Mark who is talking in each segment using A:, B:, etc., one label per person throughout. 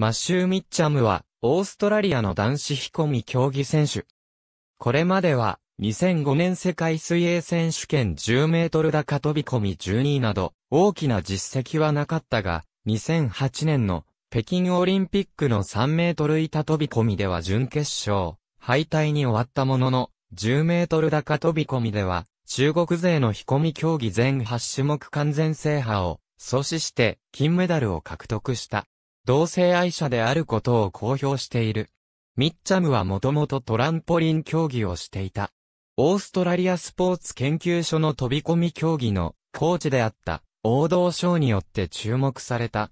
A: マシュー・ミッチャムは、オーストラリアの男子飛込競技選手。これまでは、2005年世界水泳選手権10メートル高飛び込み12位など、大きな実績はなかったが、2008年の北京オリンピックの3メートル板飛び込みでは準決勝、敗退に終わったものの、10メートル高飛び込みでは、中国勢の飛込競技全8種目完全制覇を、阻止して金メダルを獲得した。同性愛者であることを公表している。ミッチャムはもともとトランポリン競技をしていた。オーストラリアスポーツ研究所の飛び込み競技のコーチであった王道賞によって注目された。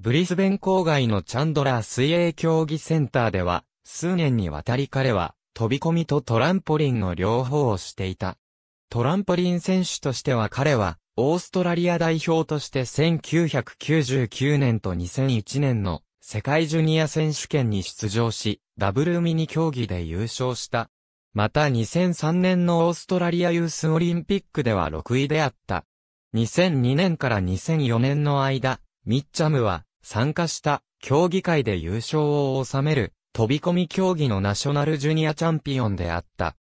A: ブリスベン郊外のチャンドラー水泳競技センターでは、数年にわたり彼は飛び込みとトランポリンの両方をしていた。トランポリン選手としては彼はオーストラリア代表として1999年と2001年の世界ジュニア選手権に出場し、ダブルミニ競技で優勝した。また2003年のオーストラリアユースオリンピックでは6位であった。2002年から2004年の間、ミッチャムは参加した競技会で優勝を収める飛び込み競技のナショナルジュニアチャンピオンであった。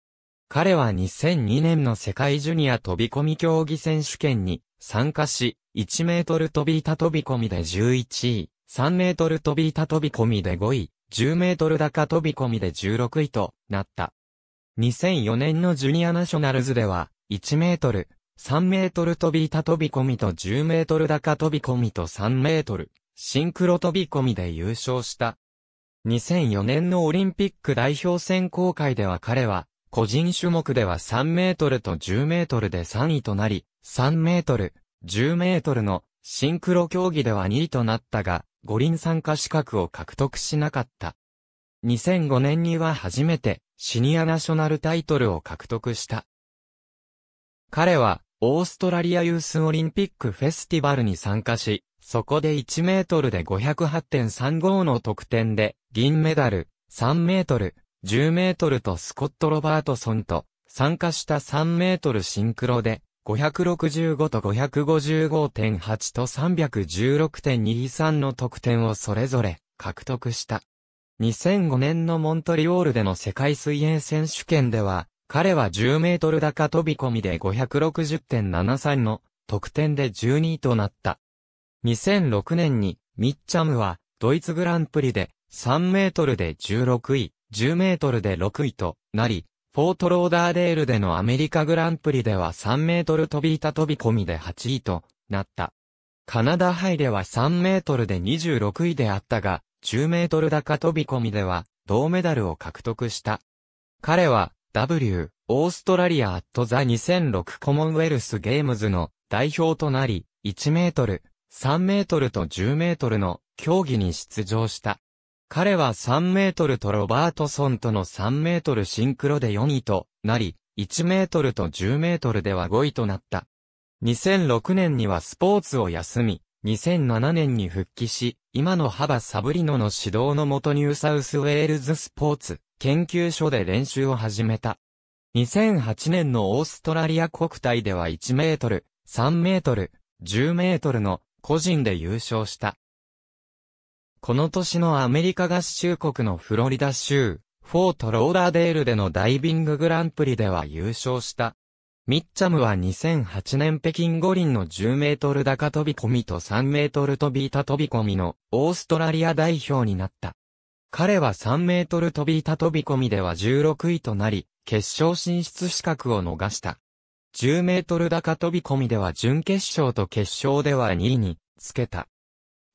A: 彼は2002年の世界ジュニア飛び込み競技選手権に参加し、1メートル飛び板飛び込みで11位、3メートル飛び板飛び込みで5位、10メートル高飛び込みで16位となった。2004年のジュニアナショナルズでは、1メートル、3メートル飛び板飛び込みと10メートル高飛び込みと3メートル、シンクロ飛び込みで優勝した。2004年のオリンピック代表選考会では彼は、個人種目では3メートルと10メートルで3位となり、3メートル、10メートルのシンクロ競技では2位となったが、五輪参加資格を獲得しなかった。2005年には初めてシニアナショナルタイトルを獲得した。彼はオーストラリアユースオリンピックフェスティバルに参加し、そこで1メートルで508.35の得点で銀メダル、3メートル、10メートルとスコット・ロバートソンと参加した3メートルシンクロで565と555.8と316.23の得点をそれぞれ獲得した。2005年のモントリオールでの世界水泳選手権では、彼は10メートル高飛び込みで560.73の得点で12位となった。2006年にミッチャムはドイツグランプリで3メートルで16位。10メートルで6位となり、フォートローダーデールでのアメリカグランプリでは3メートル飛び板飛び込みで8位となった。カナダ杯では3メートルで26位であったが、10メートル高飛び込みでは銅メダルを獲得した。彼は W オーストラリアアットザ2006コモンウェルスゲームズの代表となり、1メートル、3メートルと10メートルの競技に出場した。彼は3メートルとロバートソンとの3メートルシンクロで4位となり、1メートルと10メートルでは5位となった。2006年にはスポーツを休み、2007年に復帰し、今のハバ・サブリノの指導のもとニューサウスウェールズスポーツ研究所で練習を始めた。2008年のオーストラリア国体では1メートル、3メートル、10メートルの個人で優勝した。この年のアメリカ合衆国のフロリダ州、フォートローダーデールでのダイビンググランプリでは優勝した。ミッチャムは2008年北京五輪の10メートル高飛び込みと3メートル飛び板飛び込みのオーストラリア代表になった。彼は3メートル飛び板飛び込みでは16位となり、決勝進出資格を逃した。10メートル高飛び込みでは準決勝と決勝では2位につけた。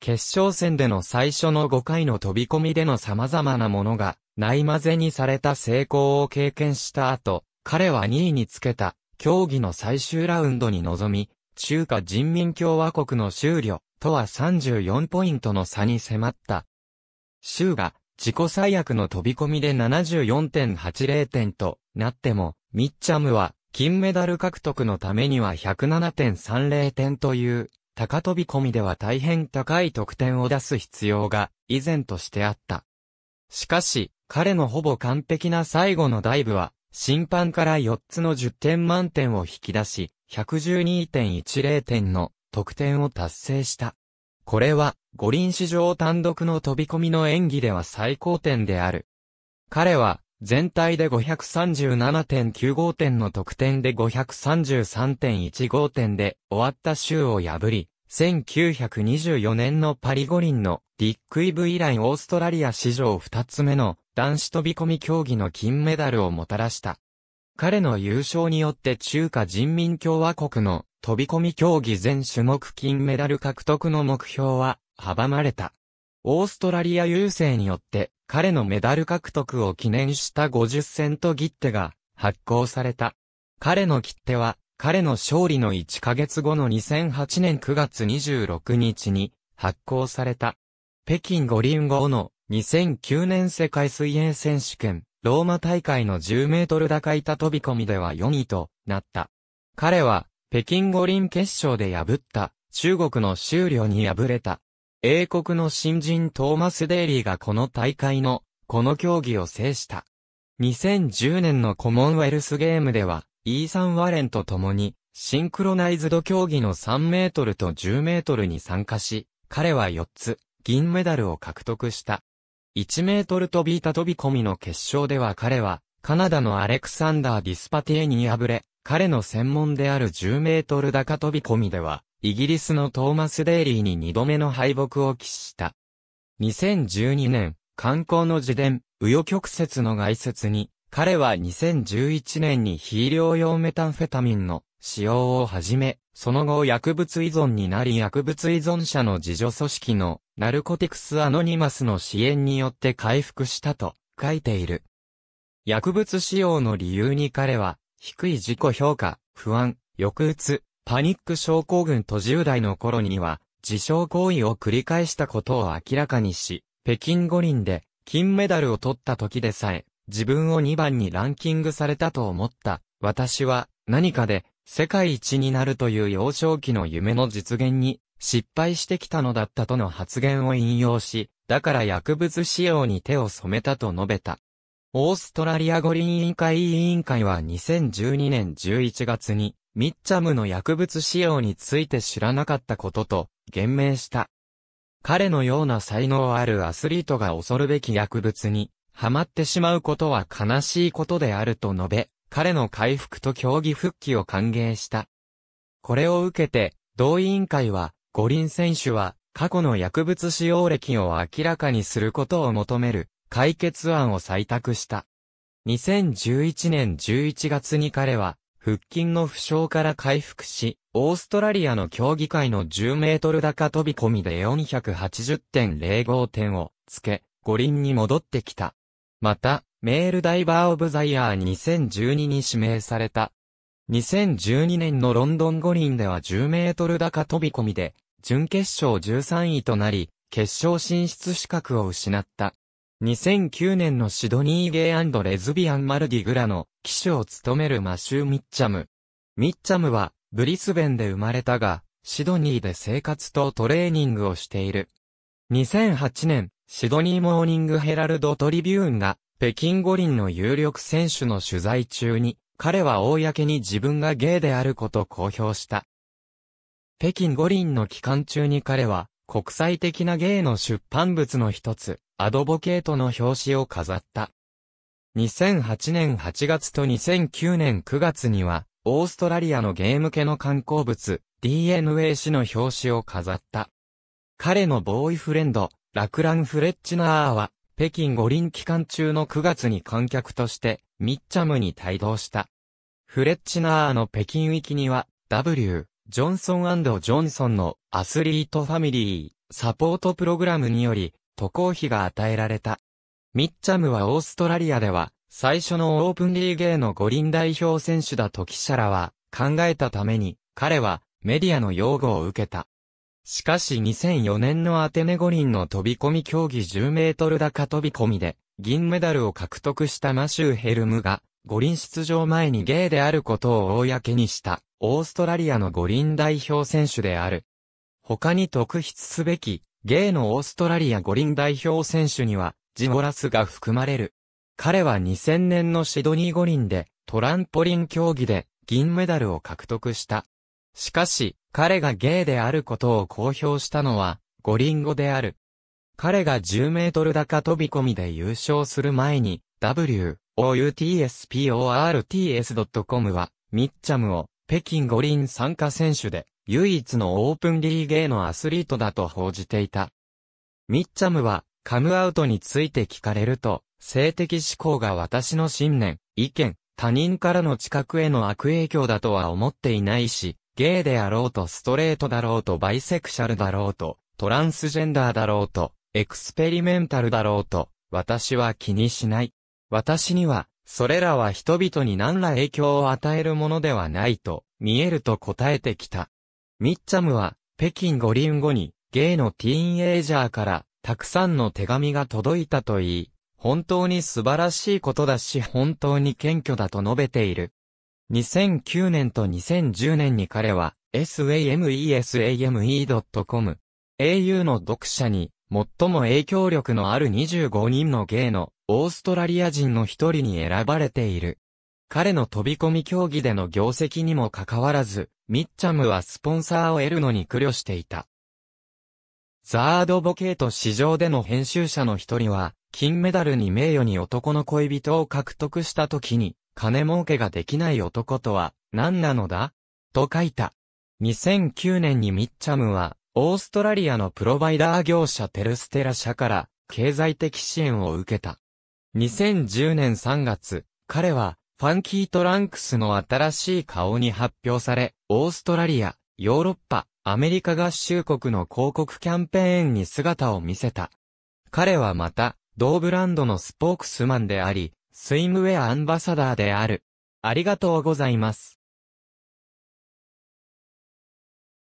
A: 決勝戦での最初の5回の飛び込みでの様々なものが、ない混ぜにされた成功を経験した後、彼は2位につけた、競技の最終ラウンドに臨み、中華人民共和国の終了とは34ポイントの差に迫った。州が自己最悪の飛び込みで74.80点となっても、ミッチャムは金メダル獲得のためには107.30点という高飛び込みでは大変高い得点を出す必要が以前としてあった。しかし、彼のほぼ完璧な最後のダイブは、審判から4つの10点満点を引き出し、112.10点の得点を達成した。これは、五輪史上単独の飛び込みの演技では最高点である。彼は、全体で537.95点の得点で533.15点で終わった州を破り、1924年のパリ五輪のディック・イブ以来オーストラリア史上2つ目の男子飛び込み競技の金メダルをもたらした。彼の優勝によって中華人民共和国の飛び込み競技全種目金メダル獲得の目標は阻まれた。オーストラリア優勢によって彼のメダル獲得を記念した50セント切手が発行された。彼の切手は、彼の勝利の1ヶ月後の2008年9月26日に発行された。北京五輪後の2009年世界水泳選手権、ローマ大会の10メートル高板飛び込みでは4位となった。彼は、北京五輪決勝で破った、中国の終了に敗れた。英国の新人トーマス・デイリーがこの大会の、この競技を制した。2010年のコモンウェルスゲームでは、イーサン・ワレンと共に、シンクロナイズド競技の3メートルと10メートルに参加し、彼は4つ、銀メダルを獲得した。1メートル飛び板飛び込みの決勝では彼は、カナダのアレクサンダー・ディスパティエに敗れ、彼の専門である10メートル高飛び込みでは、イギリスのトーマス・デイリーに2度目の敗北を喫した。2012年、観光の自伝、紆余曲折の概説に、彼は2011年に肥料用メタンフェタミンの使用を始め、その後薬物依存になり薬物依存者の自助組織のナルコティクスアノニマスの支援によって回復したと書いている。薬物使用の理由に彼は、低い自己評価、不安、抑うつ、パニック症候群と10代の頃には、自傷行為を繰り返したことを明らかにし、北京五輪で金メダルを取った時でさえ、自分を2番にランキングされたと思った。私は何かで世界一になるという幼少期の夢の実現に失敗してきたのだったとの発言を引用し、だから薬物使用に手を染めたと述べた。オーストラリア五輪委員会委員会は2012年11月にミッチャムの薬物使用について知らなかったことと、言明した。彼のような才能あるアスリートが恐るべき薬物に、ハマってしまうことは悲しいことであると述べ、彼の回復と競技復帰を歓迎した。これを受けて、同委員会は、五輪選手は、過去の薬物使用歴を明らかにすることを求める、解決案を採択した。2011年11月に彼は、腹筋の負傷から回復し、オーストラリアの競技会の10メートル高飛び込みで480.05点をつけ、五輪に戻ってきた。また、メールダイバーオブザイヤー2012に指名された。2012年のロンドン五輪では10メートル高飛び込みで、準決勝13位となり、決勝進出資格を失った。2009年のシドニーゲイレズビアンマルディグラの騎手を務めるマシュー・ミッチャム。ミッチャムはブリスベンで生まれたが、シドニーで生活とトレーニングをしている。2008年、シドニーモーニングヘラルドトリビューンが北京五輪の有力選手の取材中に、彼は公に自分がゲイであることを公表した。北京五輪の期間中に彼は、国際的な芸の出版物の一つ、アドボケートの表紙を飾った。2008年8月と2009年9月には、オーストラリアのゲー向けの観光物、DNA 誌の表紙を飾った。彼のボーイフレンド、ラクラン・フレッチナーは、北京五輪期間中の9月に観客として、ミッチャムに帯同した。フレッチナーの北京行きには、W、ジョンソンジョンソンのアスリートファミリーサポートプログラムにより渡航費が与えられた。ミッチャムはオーストラリアでは最初のオープンリーグへの五輪代表選手だと記者らは考えたために彼はメディアの擁護を受けた。しかし2004年のアテネ五輪の飛び込み競技10メートル高飛び込みで銀メダルを獲得したマシュー・ヘルムが五輪出場前にゲイであることを公にした。オーストラリアの五輪代表選手である。他に特筆すべき、ゲイのオーストラリア五輪代表選手には、ジボラスが含まれる。彼は2000年のシドニー五輪で、トランポリン競技で、銀メダルを獲得した。しかし、彼がゲイであることを公表したのは、五輪後である。彼が10メートル高飛び込みで優勝する前に、w, o, u, t, s, p, o, r, t, s.com は、ミッチャムを北京五輪参加選手で、唯一のオープンリーゲーのアスリートだと報じていた。ミッチャムは、カムアウトについて聞かれると、性的思考が私の信念、意見、他人からの知覚への悪影響だとは思っていないし、ゲイであろうとストレートだろうとバイセクシャルだろうと、トランスジェンダーだろうと、エクスペリメンタルだろうと、私は気にしない。私には、それらは人々に何ら影響を与えるものではないと、見えると答えてきた。ミッチャムは、北京五輪後に、ゲイのティーンエイジャーから、たくさんの手紙が届いたと言い、本当に素晴らしいことだし本当に謙虚だと述べている。2009年と2010年に彼は samesame.com au の読者に最も影響力のある25人のゲイのオーストラリア人の一人に選ばれている。彼の飛び込み競技での業績にもかかわらず、ミッチャムはスポンサーを得るのに苦慮していた。ザ・アドボケート市場での編集者の一人は、金メダルに名誉に男の恋人を獲得した時に、金儲けができない男とは、何なのだと書いた。2009年にミッチャムは、オーストラリアのプロバイダー業者テルステラ社から、経済的支援を受けた。2010年3月、彼は、ファンキートランクスの新しい顔に発表され、オーストラリア、ヨーロッパ、アメリカ合衆国の広告キャンペーンに姿を見せた。彼はまた、同ブランドのスポークスマンであり、スイムウェアアンバサダーである。ありがとうございます。